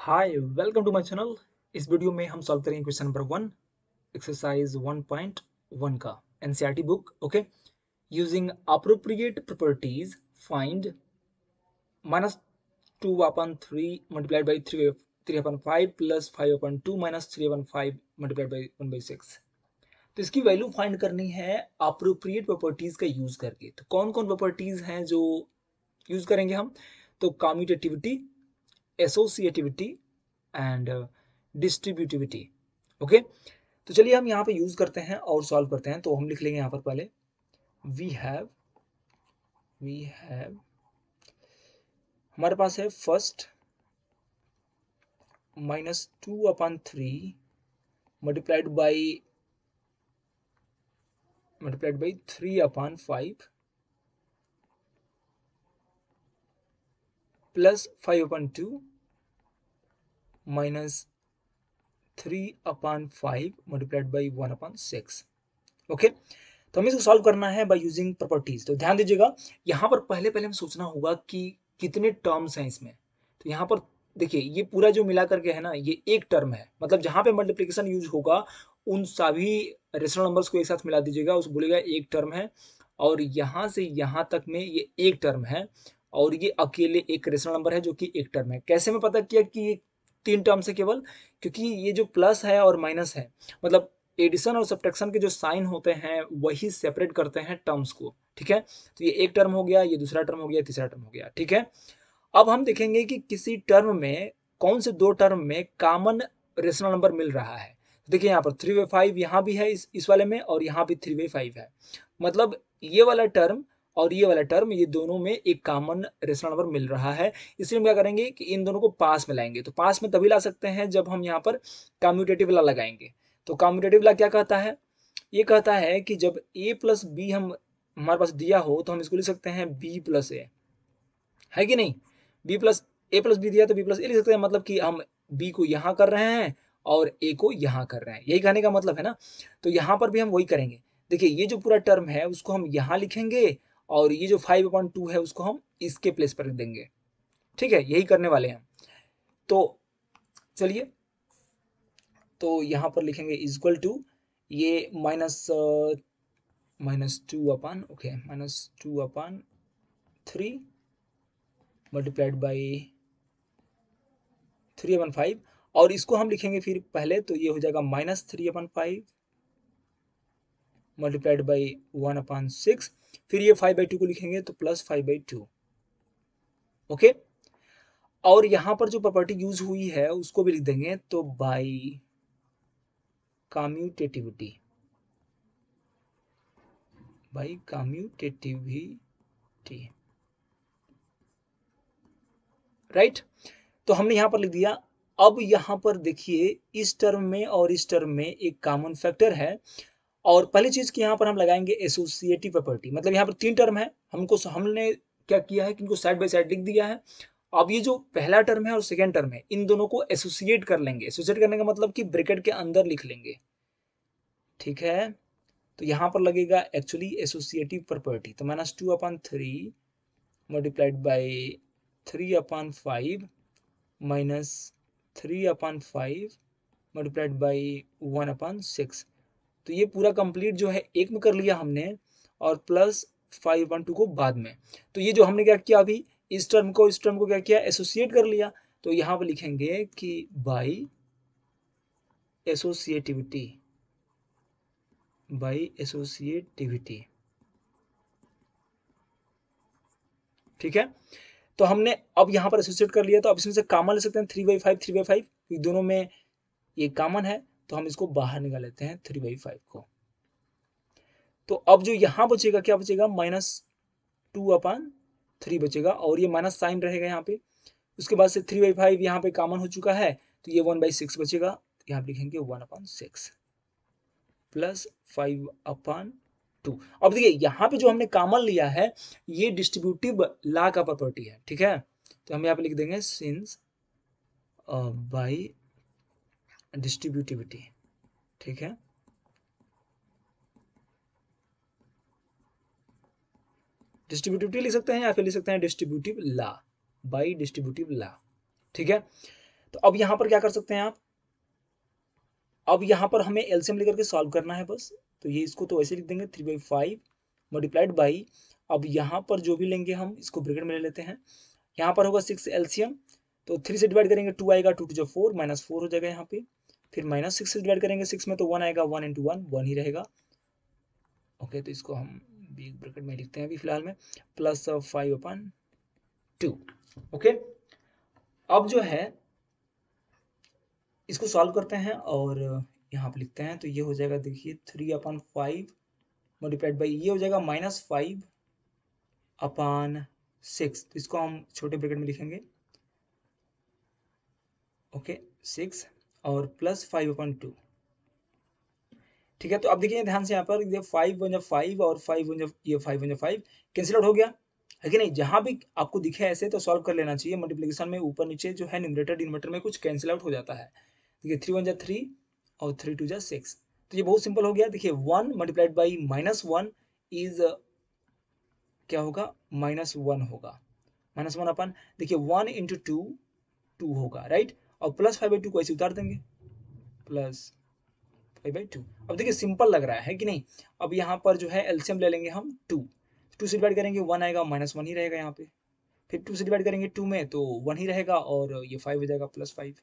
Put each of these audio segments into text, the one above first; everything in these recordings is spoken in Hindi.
hi welcome to my channel इस वीडियो में हम सॉल्व करेंगे question number one exercise one point one का NCERT book okay using appropriate properties find minus two upon three multiplied by three three upon five plus five upon two minus three upon five multiplied by one by six तो इसकी वैल्यू फाइंड करनी है अप्रोप्रिएट प्रॉपर्टीज का यूज करके तो कौन कौन प्रॉपर्टीज हैं जो यूज करेंगे हम तो commutativity associativity and distributivity okay तो चलिए हम यहाँ पे यूज करते हैं और सॉल्व करते हैं तो हम लिख लेंगे यहाँ पर पहले वी हैव वी हैव हमारे पास है first minus two upon three multiplied by multiplied by three upon five plus five upon two minus three upon five multiplied by one upon six okay तो हमें इसको सॉल्व करना है बाय यूजिंग प्रॉपर्टीज तो ध्यान दीजिएगा यहां पर पहले पहले हम सोचना होगा कि कितने टर्म्स हैं इसमें तो यहां पर देखिए ये पूरा जो मिला करके है ना ये एक टर्म है मतलब जहां पे मल्टीप्लिकेशन यूज होगा उन सभी रेशनल नंबर्स को एक साथ मिला दीजिएगा उस बोलेगा एक टर्म है और यहां से यहां तक में ये एक टर्म है और ये अकेले एक रेशनल नंबर है जो कि एक टर्म है कैसे मैं पता किया कि ये तीन टर्म से केवल क्योंकि ये जो प्लस है और माइनस है मतलब एडिशन और सब्ट्रैक्शन के जो साइन होते हैं वही सेपरेट करते हैं टर्म्स को ठीक है तो ये एक टर्म हो गया ये दूसरा टर्म हो गया तीसरा टर्म हो गया ठीक है अब हम देखेंगे कि किसी टर्म में कौन से दो टर्म में कॉमन रेशनल नंबर मिल रहा है देखिए यहाँ पर थ्री वे फाइव यहाँ भी है इस इस वाले में और यहाँ भी थ्री वे फाइव है मतलब ये वाला टर्म और ये वाला टर्म ये दोनों में एक कॉमन रेशनल नंबर मिल रहा है इसलिए हम क्या करेंगे कि इन दोनों को पास में लाएंगे तो पास में तभी ला सकते हैं जब हम यहाँ पर कम्यूटेटिव ला लगाएंगे तो कम्यूटेटिव ला क्या कहता है ये कहता है कि जब ए प्लस बी हम हमारे पास दिया हो तो हम इसको लिख सकते हैं बी प्लस ए है कि नहीं B plus A plus B दिया तो बी प्लस ए लिख सकते हैं मतलब कि हम बी को यहाँ कर रहे हैं और ए को यहाँ कर रहे हैं यही कहने का मतलब है ना तो यहाँ पर भी हम वही करेंगे देखिए ये जो पूरा टर्म है उसको हम यहाँ लिखेंगे और ये जो फाइव अपॉइंट टू है उसको हम इसके प्लेस पर रख देंगे ठीक है यही करने वाले हैं तो चलिए तो यहाँ पर लिखेंगे इजक्वल टू ये minus minus two upon okay minus two upon three multiplied by three upon five और इसको हम लिखेंगे फिर पहले तो ये हो जाएगा minus three upon five multiplied by one upon six फिर ये फाइव बाई टू को लिखेंगे तो plus five by two okay और यहां पर जो प्रॉपर्टी यूज हुई है उसको भी लिख देंगे तो by commutativity by commutativity right तो हमने यहां पर लिख दिया अब यहां पर देखिए इस टर्म में और इस टर्म में एक कॉमन फैक्टर है और पहली चीज की यहाँ पर हम लगाएंगे एसोसिएटिव प्रॉपर्टी मतलब यहाँ पर तीन टर्म है हमको हमने क्या किया है कि इनको साइड बाई साइड लिख दिया है अब ये जो पहला टर्म है और सेकेंड टर्म है इन दोनों को एसोसिएट कर लेंगे एसोसिएट करने का मतलब कि ब्रेकेट के अंदर लिख लेंगे ठीक है तो यहाँ पर लगेगा एक्चुअली एसोसिएटिव प्रॉपर्टी तो minus two upon three multiplied by three upon five minus three upon five multiplied by one upon six तो ये पूरा कंप्लीट जो है एक में कर लिया हमने और प्लस फाइव वन टू को बाद में तो ये जो हमने क्या किया अभी इस टर्म को इस टर्म को क्या किया एसोसिएट कर लिया तो यहाँ पर लिखेंगे कि बाई एसोसिएटिविटी बाई एसोसिएटिविटी ठीक है तो हमने अब यहाँ पर एसोसिएट कर लिया तो अब इसमें से कामन ले सकते हैं three by five three by five दोनों में ये कामन है तो हम इसको बाहर निकाल लेते हैं थ्री बाई फाइव को तो अब जो यहाँ बचेगा क्या बचेगा माइनस टू अपान थ्री बचेगा और ये माइनस साइन रहेगा यहाँ पे उसके बाद से थ्री बाई फाइव यहाँ पे कॉमन हो चुका है तो ये वन बाई सिक्स बचेगा यहाँ पे लिखेंगे one upon six plus five upon two अब देखिए यहाँ पे जो हमने कामन लिया है ये डिस्ट्रीब्यूटिव ला का प्रॉपर्टी है ठीक है तो हम यहाँ पे लिख देंगे सिंस बाई uh, डिस्ट्रीब्यूटिविटी ठीक है डिस्ट्रीब्यूटिविटी लिख सकते हैं या फिर लिख सकते हैं distributive law by distributive law ठीक है तो अब यहां पर क्या कर सकते हैं आप अब यहां पर हमें एलसीएम लेकर के सॉल्व करना है बस तो ये इसको तो ऐसे लिख देंगे three by five multiplied by अब यहां पर जो भी लेंगे हम इसको ब्रिकेट में ले लेते हैं यहां पर होगा सिक्स एलसीएम तो थ्री से डिवाइड करेंगे टू आएगा टू टू जो फोर माइनस फोर हो जाएगा यहाँ पे फिर माइनस सिक्स से डिवाइड करेंगे सिक्स में तो वन आएगा वन इंटू वन वन ही रहेगा ओके तो इसको हम बिग ब्रैकेट में लिखते हैं अभी फिलहाल में plus five upon two okay अब जो है इसको सॉल्व करते हैं और यहाँ पर लिखते हैं तो ये हो जाएगा देखिए three upon five multiplied by ये हो जाएगा माइनस फाइव अपान सिक्स तो इसको हम छोटे ब्रैकेट में लिखेंगे ओके सिक्स और प्लस फाइव अपन टू ठीक है तो अब देखिए ध्यान से यहाँ पर ये फाइव वन जब फाइव और फाइव वन जब ये फाइव वन जब फाइव कैंसिल आउट हो गया है कि नहीं जहाँ भी आपको दिखे ऐसे तो सॉल्व कर लेना चाहिए मल्टीप्लीकेशन में ऊपर नीचे जो है न्यूमरेटर डिनोमीटर में कुछ कैंसिल आउट हो जाता है देखिए थ्री वन जब थ्री और थ्री टू जब सिक्स तो ये बहुत सिंपल हो गया देखिए one multiplied by minus one is क्या होगा माइनस वन होगा माइनस वन अपन देखिए वन इंटू टू टू होगा राइट और प्लस फाइव बाई टू को ऐसे उतार देंगे प्लस फाइव बाई टू अब देखिए सिंपल लग रहा है कि नहीं अब यहाँ पर जो है एल्सियम ले लेंगे हम टू टू से डिवाइड करेंगे वन आएगा माइनस वन ही रहेगा यहाँ पे फिर टू से डिवाइड करेंगे टू में तो वन ही रहेगा और ये फाइव हो जाएगा प्लस फाइव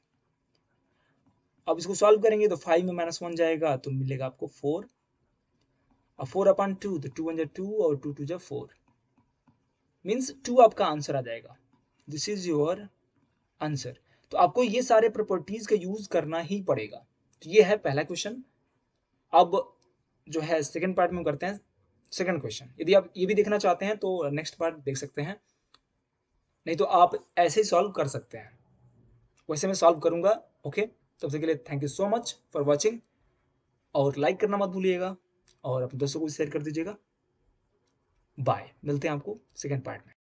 अब इसको सॉल्व करेंगे तो फाइव में माइनस वन जाएगा तो मिलेगा आपको फोर अब फोर अपॉन टू तो टू वन जै टू और टू टू जै फोर मीन्स टू आपका आंसर आ जाएगा दिस इज योर आंसर तो आपको ये सारे प्रॉपर्टीज का यूज करना ही पड़ेगा तो ये है पहला क्वेश्चन अब जो है सेकेंड पार्ट में करते हैं सेकेंड क्वेश्चन यदि आप ये भी देखना चाहते हैं तो नेक्स्ट पार्ट देख सकते हैं नहीं तो आप ऐसे ही सॉल्व कर सकते हैं वैसे मैं सॉल्व करूंगा ओके तब तक के लिए thank you so much for watching और लाइक करना मत भूलिएगा और अपने दोस्तों को शेयर कर दीजिएगा बाय मिलते हैं आपको सेकेंड पार्ट में